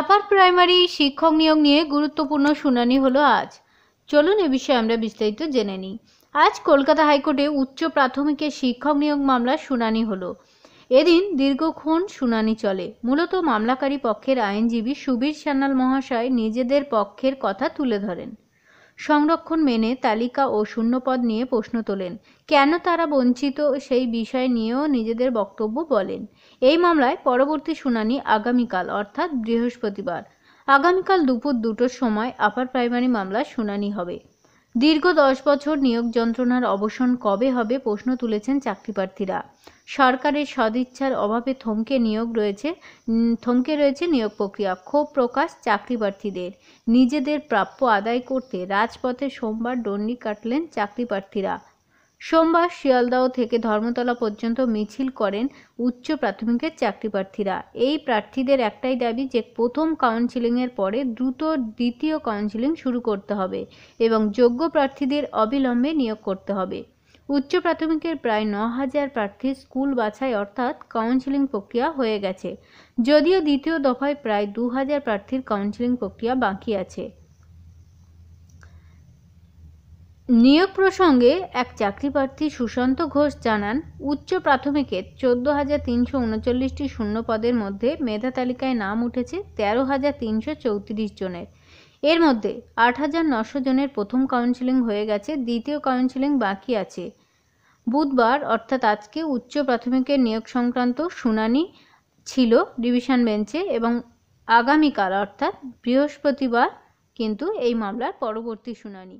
upper primary শিক্ষক নিয়োগ নিয়ে গুরুত্বপূর্ণ শুনানি হলো আজ চলুন এ বিষয়ে আমরা বিস্তারিত জেনে নিই আজ কলকাতা হাইকোর্টে উচ্চ প্রাথমিকের শিক্ষক নিয়োগ মামলার শুনানি হলো এদিন দীর্ঘক্ষণ শুনানি চলে মূলত মামলাকারী পক্ষের আইনজীবী সুবীর সান্যাল মহাশয় নিজেদের পক্ষের কথা তুলে ধরেন সংরক্ষণ মেনে তালিকা ও শূন্যপদ নিয়ে প্রশ্ন তোলেন কেন তারা বঞ্চিত সেই বিষয় নিয়েও নিজেদের বক্তব্য বলেন এই মামলায় পরবর্তী শুনানি আগামীকাল অর্থাৎ বৃহস্পতিবার আগামীকাল দুপুর দুটোর সময় আপার প্রাইমারি মামলার শুনানি হবে দীর্ঘ দশ বছর নিয়োগ যন্ত্রণার অবসান কবে হবে প্রশ্ন তুলেছেন চাকরিপ্রার্থীরা সরকারের সদিচ্ছার অভাবে থমকে নিয়োগ রয়েছে থমকে রয়েছে নিয়োগ প্রক্রিয়া ক্ষোভ প্রকাশ চাকরিপ্রার্থীদের নিজেদের প্রাপ্য আদায় করতে রাজপথে সোমবার ডন্ডি কাটলেন চাকরিপ্রার্থীরা সোমবার শিয়ালদাহ থেকে ধর্মতলা পর্যন্ত মিছিল করেন উচ্চ প্রাথমিকের চাকরি প্রার্থীরা এই প্রার্থীদের একটাই দাবি যে প্রথম কাউন্সিলিংয়ের পরে দ্রুত দ্বিতীয় কাউন্সিলিং শুরু করতে হবে এবং যোগ্য প্রার্থীদের অবিলম্বে নিয়োগ করতে হবে উচ্চ প্রাথমিকের প্রায় ন হাজার প্রার্থীর স্কুল বাছাই অর্থাৎ কাউন্সিলিং প্রক্রিয়া হয়ে গেছে যদিও দ্বিতীয় দফায় প্রায় দু হাজার প্রার্থীর কাউন্সিলিং প্রক্রিয়া বাকি আছে নিয়োগ প্রসঙ্গে এক চাকরি প্রার্থী সুশান্ত ঘোষ জানান উচ্চ প্রাথমিকে চোদ্দ হাজার তিনশো উনচল্লিশটি শূন্য পদের মধ্যে মেধা তালিকায় নাম উঠেছে তেরো হাজার তিনশো চৌত্রিশ জনের এর মধ্যে আট হাজার নশো জনের প্রথম কাউন্সিলিং হয়ে গেছে দ্বিতীয় কাউন্সিলিং বাকি আছে বুধবার অর্থাৎ আজকে উচ্চ প্রাথমিকের নিয়োগ সংক্রান্ত শুনানি ছিল ডিভিশন বেঞ্চে এবং আগামীকাল অর্থাৎ বৃহস্পতিবার কিন্তু এই মামলার পরবর্তী শুনানি